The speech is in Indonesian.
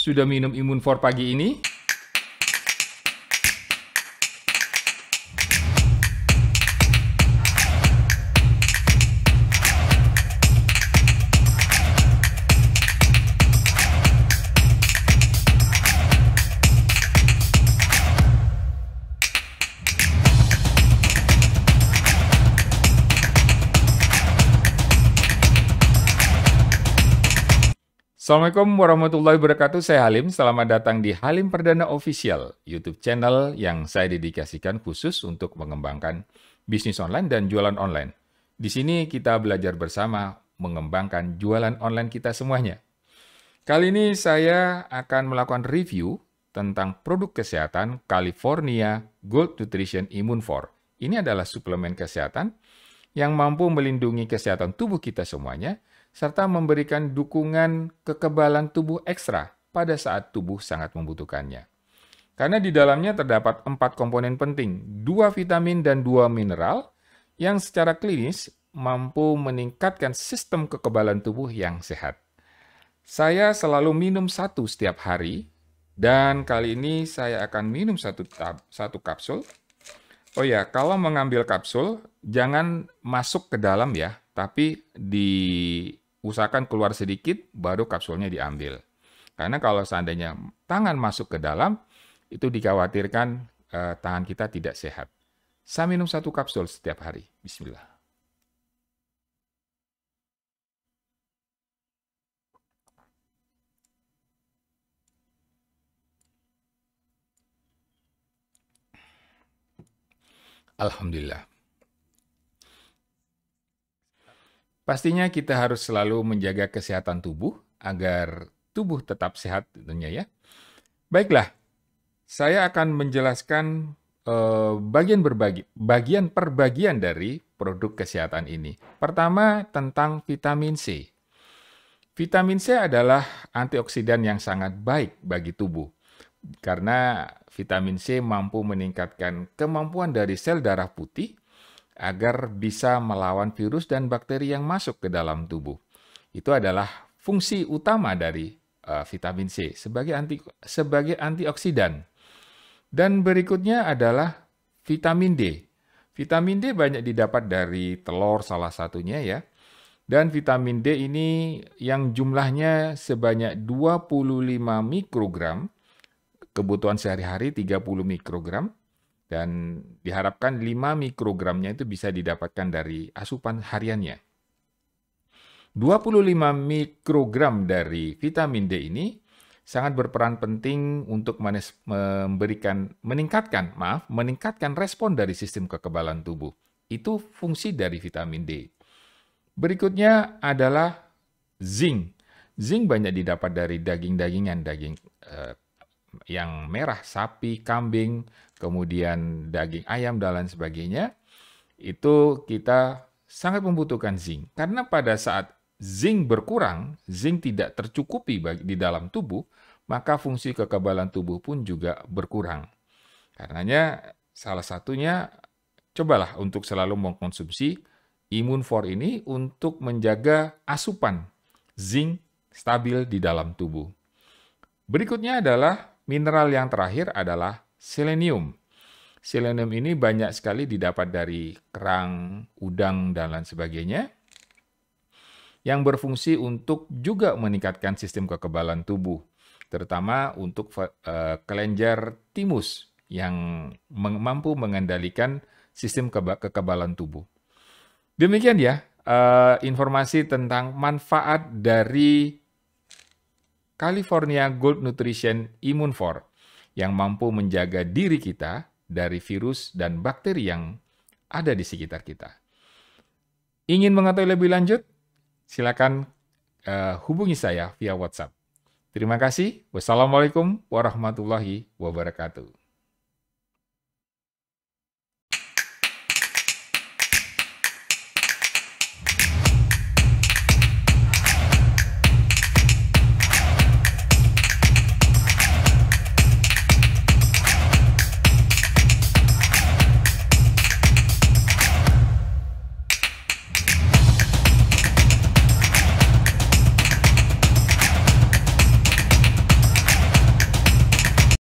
sudah minum imun for pagi ini? Assalamualaikum warahmatullahi wabarakatuh, saya Halim. Selamat datang di Halim Perdana Official, YouTube channel yang saya dedikasikan khusus untuk mengembangkan bisnis online dan jualan online. Di sini kita belajar bersama mengembangkan jualan online kita semuanya. Kali ini saya akan melakukan review tentang produk kesehatan California Gold Nutrition Immune For. Ini adalah suplemen kesehatan yang mampu melindungi kesehatan tubuh kita semuanya – serta memberikan dukungan kekebalan tubuh ekstra pada saat tubuh sangat membutuhkannya. Karena di dalamnya terdapat empat komponen penting, dua vitamin dan dua mineral, yang secara klinis mampu meningkatkan sistem kekebalan tubuh yang sehat. Saya selalu minum satu setiap hari, dan kali ini saya akan minum satu, tab, satu kapsul. Oh ya, kalau mengambil kapsul, jangan masuk ke dalam ya, tapi di usahakan keluar sedikit, baru kapsulnya diambil. Karena kalau seandainya tangan masuk ke dalam, itu dikhawatirkan eh, tangan kita tidak sehat. Saya minum satu kapsul setiap hari. Bismillah. Alhamdulillah. Pastinya kita harus selalu menjaga kesehatan tubuh agar tubuh tetap sehat tentunya ya. Baiklah, saya akan menjelaskan eh, bagian berbagi bagian perbagian dari produk kesehatan ini. Pertama tentang vitamin C. Vitamin C adalah antioksidan yang sangat baik bagi tubuh karena vitamin C mampu meningkatkan kemampuan dari sel darah putih agar bisa melawan virus dan bakteri yang masuk ke dalam tubuh. Itu adalah fungsi utama dari uh, vitamin C sebagai anti sebagai antioksidan. Dan berikutnya adalah vitamin D. Vitamin D banyak didapat dari telur salah satunya ya. Dan vitamin D ini yang jumlahnya sebanyak 25 mikrogram, kebutuhan sehari-hari 30 mikrogram, dan diharapkan 5 mikrogramnya itu bisa didapatkan dari asupan hariannya. 25 mikrogram dari vitamin D ini sangat berperan penting untuk memberikan meningkatkan maaf meningkatkan respon dari sistem kekebalan tubuh. Itu fungsi dari vitamin D. Berikutnya adalah zinc. Zinc banyak didapat dari daging-dagingan, daging, -dagingan, daging eh, yang merah sapi, kambing, kemudian daging ayam dan lain sebagainya, itu kita sangat membutuhkan zinc. Karena pada saat zinc berkurang, zinc tidak tercukupi di dalam tubuh, maka fungsi kekebalan tubuh pun juga berkurang. Karenanya salah satunya cobalah untuk selalu mengkonsumsi for ini untuk menjaga asupan zinc stabil di dalam tubuh. Berikutnya adalah Mineral yang terakhir adalah selenium. Selenium ini banyak sekali didapat dari kerang, udang, dan lain sebagainya yang berfungsi untuk juga meningkatkan sistem kekebalan tubuh, terutama untuk uh, kelenjar timus yang mampu mengendalikan sistem kekebalan tubuh. Demikian ya uh, informasi tentang manfaat dari California Gold Nutrition For yang mampu menjaga diri kita dari virus dan bakteri yang ada di sekitar kita. Ingin mengetahui lebih lanjut? Silakan uh, hubungi saya via WhatsApp. Terima kasih. Wassalamualaikum warahmatullahi wabarakatuh.